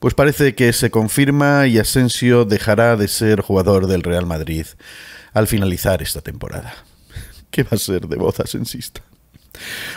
Pues parece que se confirma y Asensio dejará de ser jugador del Real Madrid al finalizar esta temporada. ¿Qué va a ser de voz asensista?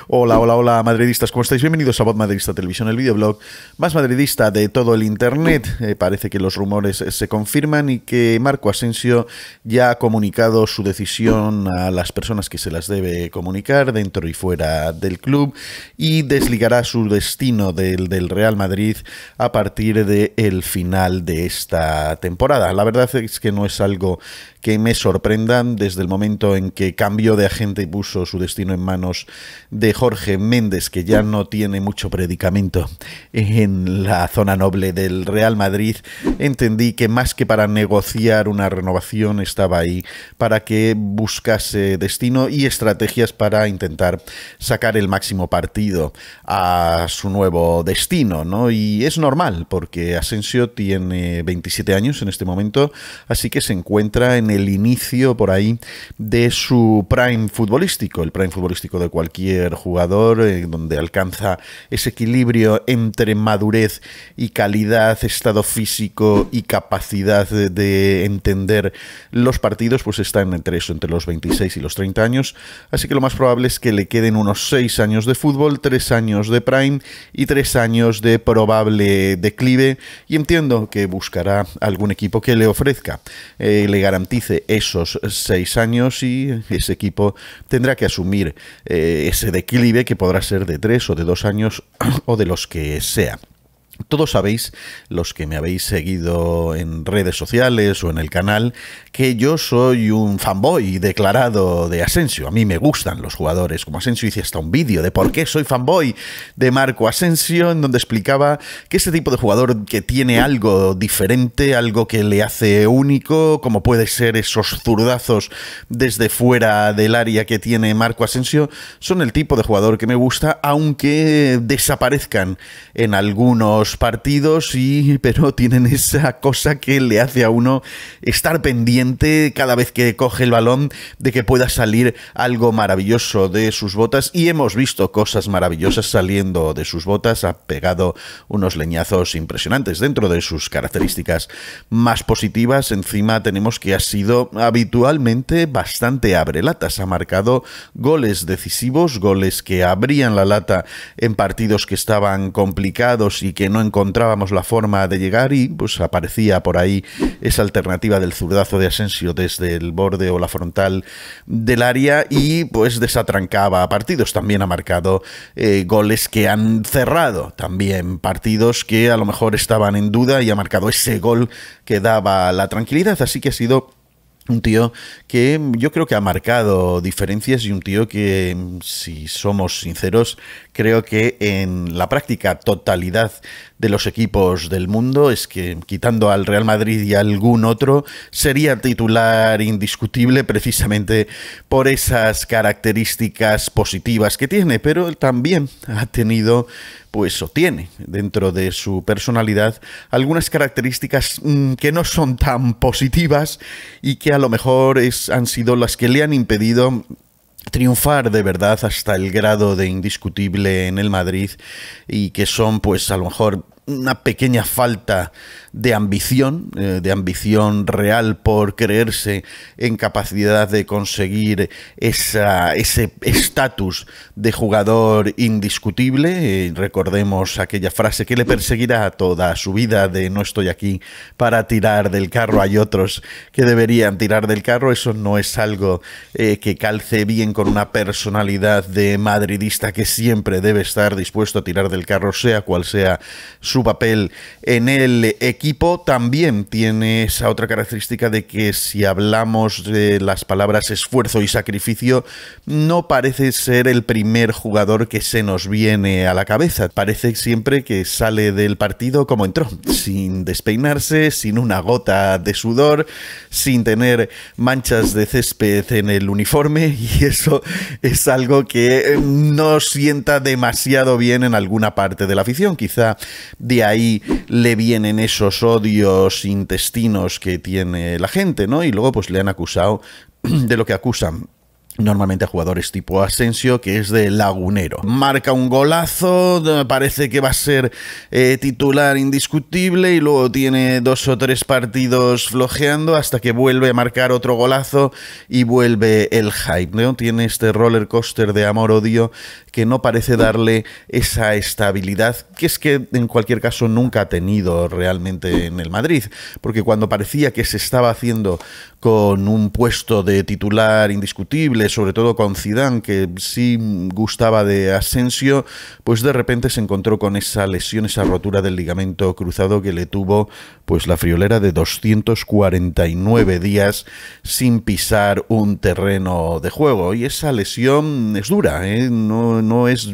Hola, hola, hola, madridistas, ¿cómo estáis? Bienvenidos a Voz Madridista Televisión, el videoblog más madridista de todo el internet. Eh, parece que los rumores eh, se confirman y que Marco Asensio ya ha comunicado su decisión a las personas que se las debe comunicar dentro y fuera del club y desligará su destino del, del Real Madrid a partir del el final de esta temporada. La verdad es que no es algo que me sorprendan desde el momento en que cambió de agente y puso su destino en manos de Jorge Méndez, que ya no tiene mucho predicamento en la zona noble del Real Madrid, entendí que más que para negociar una renovación estaba ahí para que buscase destino y estrategias para intentar sacar el máximo partido a su nuevo destino, ¿no? Y es normal porque Asensio tiene 27 años en este momento, así que se encuentra en el inicio por ahí de su prime futbolístico, el prime futbolístico de cualquier jugador, eh, donde alcanza ese equilibrio entre madurez y calidad, estado físico y capacidad de, entender los partidos, pues está entre eso, entre los 26 y los 30 años. Así que lo más probable es que le queden unos 6 años de fútbol, 3 años de prime y 3 años de probable declive. Y entiendo que buscará algún equipo que le ofrezca, eh, le garantice ...dice esos seis años y ese equipo tendrá que asumir eh, ese declive que podrá ser de tres o de dos años o de los que sea. Todos sabéis, los que me habéis seguido en redes sociales o en el canal, que yo soy un fanboy declarado de Asensio. A mí me gustan los jugadores como Asensio. Hice hasta un vídeo de por qué soy fanboy de Marco Asensio, en donde explicaba que ese tipo de jugador que tiene algo diferente, algo que le hace único, como puede ser esos zurdazos desde fuera del área que tiene Marco Asensio, son el tipo de jugador que me gusta, aunque desaparezcan en algunos partidos, y, pero tienen esa cosa que le hace a uno estar pendiente cada vez que coge el balón de que pueda salir algo maravilloso de sus botas. Y hemos visto cosas maravillosas saliendo de sus botas. Ha pegado unos leñazos impresionantes dentro de sus características más positivas. Encima tenemos que ha sido habitualmente bastante abre latas Ha marcado goles decisivos, goles que abrían la lata en partidos que estaban complicados y que no encontrábamos la forma de llegar y pues aparecía por ahí esa alternativa del zurdazo de Asensio desde el borde o la frontal del área y pues desatrancaba partidos. También ha marcado eh, goles que han cerrado también partidos que a lo mejor estaban en duda y ha marcado ese gol que daba la tranquilidad. Así que ha sido un tío que yo creo que ha marcado diferencias y un tío que, si somos sinceros, creo que en la práctica totalidad de los equipos del mundo es que, quitando al Real Madrid y algún otro, sería titular indiscutible precisamente por esas características positivas que tiene, pero también ha tenido pues o tiene dentro de su personalidad algunas características mm, que no son tan positivas y que a lo mejor han sido las que le han impedido triunfar de verdad hasta el grado de indiscutible en el Madrid y que son pues a lo mejor una pequeña falta de ambición, eh, de ambición real por creerse en capacidad de conseguir esa, ese estatus de jugador indiscutible. Eh, recordemos aquella frase que le perseguirá toda su vida de no estoy aquí para tirar del carro, hay otros que deberían tirar del carro. Eso no es algo eh, que calce bien con una personalidad de madridista que siempre debe estar dispuesto a tirar del carro, sea cual sea su papel en el equipo. También tiene esa otra característica de que si hablamos de las palabras esfuerzo y sacrificio, no parece ser el primer jugador que se nos viene a la cabeza. Parece siempre que sale del partido como entró, sin despeinarse, sin una gota de sudor, sin tener manchas de césped en el uniforme y eso es algo que no sienta demasiado bien en alguna parte de la afición. Quizá de ahí le vienen esos odios intestinos que tiene la gente, ¿no? Y luego pues le han acusado de lo que acusan normalmente a jugadores tipo Asensio, que es de lagunero. Marca un golazo, parece que va a ser eh, titular indiscutible y luego tiene dos o tres partidos flojeando hasta que vuelve a marcar otro golazo y vuelve el hype. Tiene este roller coaster de amor-odio que no parece darle esa estabilidad que es que en cualquier caso nunca ha tenido realmente en el Madrid, porque cuando parecía que se estaba haciendo con un puesto de titular indiscutible, sobre todo con Zidane, que sí gustaba de Asensio, pues de repente se encontró con esa lesión, esa rotura del ligamento cruzado que le tuvo pues la friolera de 249 días sin pisar un terreno de juego. Y esa lesión es dura, ¿eh? no, no, es,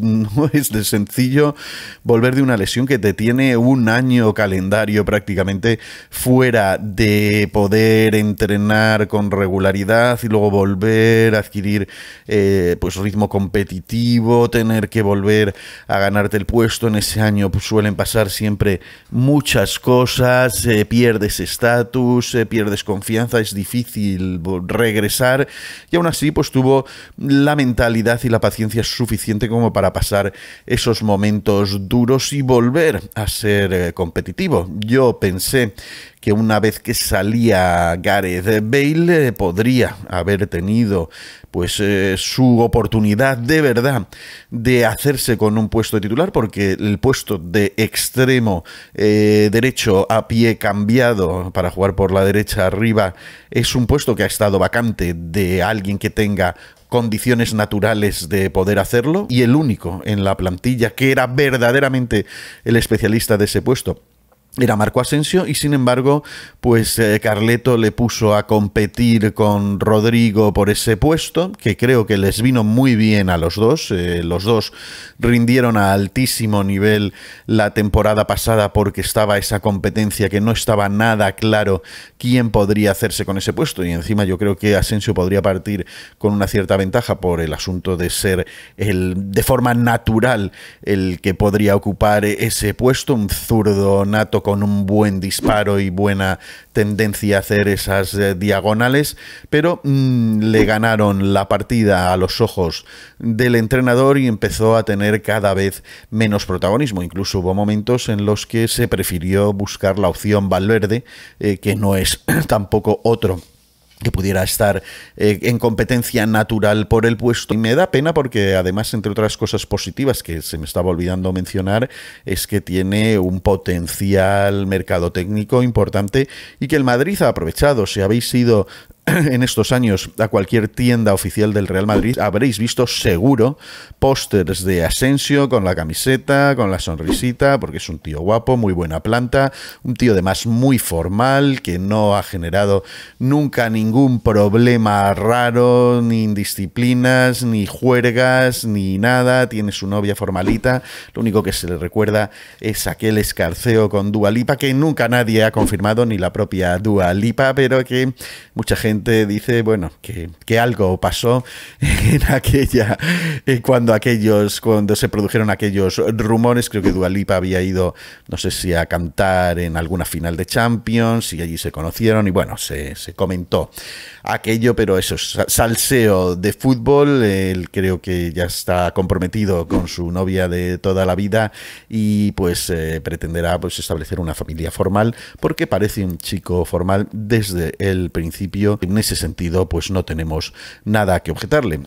es de sencillo volver de una lesión que te tiene un año calendario prácticamente fuera de poder entrenar con regularidad y luego volver a adquirir eh, pues ritmo competitivo, tener que volver a ganarte el puesto. En ese año pues, suelen pasar siempre muchas cosas, eh, pierdes estatus, eh, pierdes confianza, es difícil regresar y aún así pues tuvo la mentalidad y la paciencia suficiente como para pasar esos momentos duros y volver a ser competitivo. Yo pensé que una vez que salía Gareth Bale eh, podría haber tenido pues eh, su oportunidad de verdad de hacerse con un puesto titular porque el puesto de extremo eh, derecho a pie cambiado para jugar por la derecha arriba es un puesto que ha estado vacante de alguien que tenga condiciones naturales de poder hacerlo y el único en la plantilla que era verdaderamente el especialista de ese puesto era Marco Asensio y sin embargo pues eh, Carleto le puso a competir con Rodrigo por ese puesto que creo que les vino muy bien a los dos eh, los dos rindieron a altísimo nivel la temporada pasada porque estaba esa competencia que no estaba nada claro quién podría hacerse con ese puesto y encima yo creo que Asensio podría partir con una cierta ventaja por el asunto de ser el de forma natural el que podría ocupar ese puesto un zurdo nato con un buen disparo y buena tendencia a hacer esas eh, diagonales, pero mm, le ganaron la partida a los ojos del entrenador y empezó a tener cada vez menos protagonismo. Incluso hubo momentos en los que se prefirió buscar la opción Valverde, eh, que no es tampoco otro que pudiera estar eh, en competencia natural por el puesto. Y me da pena porque además, entre otras cosas positivas que se me estaba olvidando mencionar, es que tiene un potencial mercado técnico importante y que el Madrid ha aprovechado. Si habéis sido en estos años a cualquier tienda oficial del Real Madrid, habréis visto seguro pósters de Asensio con la camiseta, con la sonrisita, porque es un tío guapo, muy buena planta, un tío además muy formal, que no ha generado nunca ningún problema raro, ni indisciplinas, ni juergas, ni nada, tiene su novia formalita, lo único que se le recuerda es aquel escarceo con Dua que nunca nadie ha confirmado, ni la propia Dualipa, pero que mucha gente dice, bueno, que, algo pasó en aquella, eh, cuando aquellos, cuando se produjeron aquellos rumores, creo que Dualipa había ido, no sé si a cantar en alguna final de Champions y allí se conocieron y bueno, se, se comentó aquello, pero eso, es salseo de fútbol, él creo que ya está comprometido con su novia de toda la vida y pues eh, pretenderá pues establecer una familia formal porque parece un chico formal desde el principio en ese sentido, pues no tenemos nada que objetarle.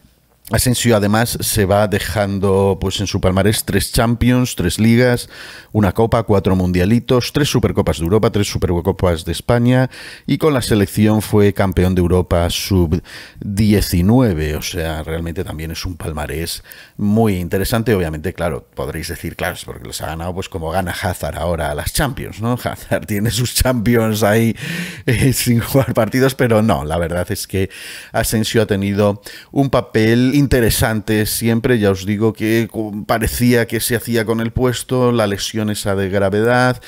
Asensio además se va dejando pues en su palmarés tres Champions, tres ligas, una copa, cuatro mundialitos, tres Supercopas de Europa, tres Supercopas de España y con la selección fue campeón de Europa sub 19, o sea, realmente también es un palmarés muy interesante, obviamente, claro, podréis decir, claro, es porque los ha ganado pues como gana Hazard ahora a las Champions, ¿no? Hazard tiene sus Champions ahí eh, sin jugar partidos, pero no, la verdad es que Asensio ha tenido un papel Interesante siempre, ya os digo que parecía que se hacía con el puesto, la lesión esa de gravedad,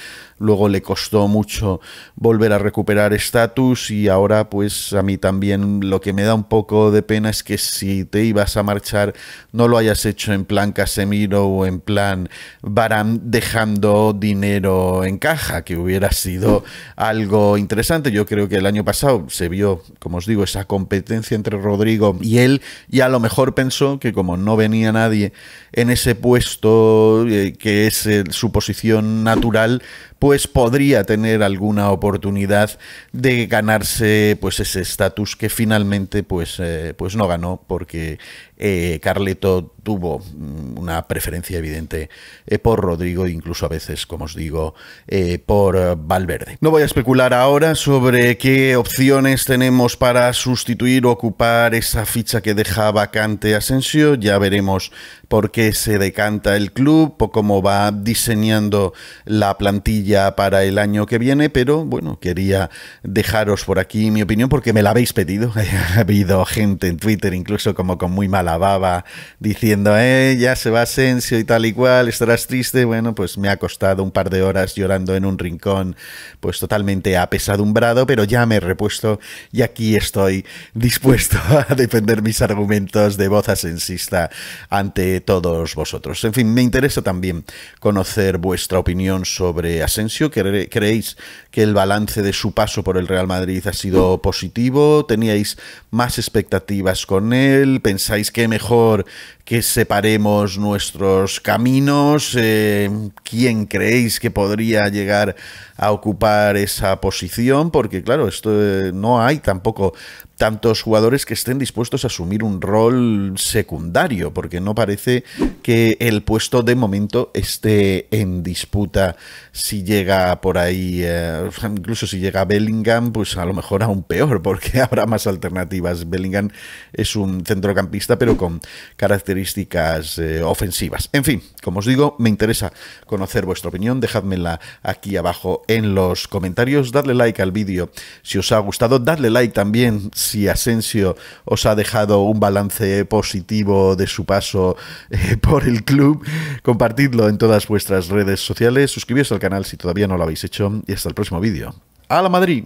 luego le costó mucho volver a recuperar estatus y ahora pues a mí también lo que me da un poco de pena es que si te ibas a marchar no lo hayas hecho en plan Casemiro o en plan barán dejando dinero en caja, que hubiera sido algo interesante. Yo creo que el año pasado se vio, como os digo, esa competencia entre Rodrigo y él y a lo mejor pensó que como no venía nadie en ese puesto eh, que es eh, su posición natural, pues podría tener alguna oportunidad de ganarse pues ese estatus que finalmente pues, eh, pues no ganó porque eh, Carleto tuvo mm, una preferencia evidente eh, por Rodrigo, e incluso a veces, como os digo, eh, por eh, Valverde. No voy a especular ahora sobre qué opciones tenemos para sustituir o ocupar esa ficha que deja vacante Asensio. Ya veremos por qué se decanta el club o cómo va diseñando la plantilla para el año que viene, pero bueno, quería dejaros por aquí mi opinión porque me la habéis pedido. ha habido gente en Twitter, incluso como con muy mala baba, diciendo eh, ya se va Asensio y tal y cual, estarás triste. Bueno, pues me ha costado un par de horas llorando en un rincón, pues totalmente apesadumbrado, pero ya me he repuesto y aquí estoy dispuesto a defender mis argumentos de voz asensista ante todos vosotros. En fin, me interesa también conocer vuestra opinión sobre Asensio. ¿Creéis que el balance de su paso por el Real Madrid ha sido positivo? ¿Teníais más expectativas con él? ¿Pensáis que mejor que separemos nuestros caminos? Eh, ¿Quién creéis que podría llegar a ocupar esa posición? Porque claro, esto eh, no hay tampoco tantos jugadores que estén dispuestos a asumir un rol secundario, porque no parece que el puesto de momento esté en disputa si llega por ahí, eh, incluso si llega Bellingham, pues a lo mejor aún peor, porque habrá más alternativas. Bellingham es un centrocampista, pero con características eh, ofensivas. En fin, como os digo, me interesa conocer vuestra opinión. Dejadmela aquí abajo en los comentarios. Dadle like al vídeo si os ha gustado. Dadle like también si Asensio os ha dejado un balance positivo de su paso eh, por el club. Compartidlo en todas vuestras redes sociales. Suscribiros al canal si todavía no lo habéis hecho. Y hasta el próximo vídeo. ¡A la Madrid!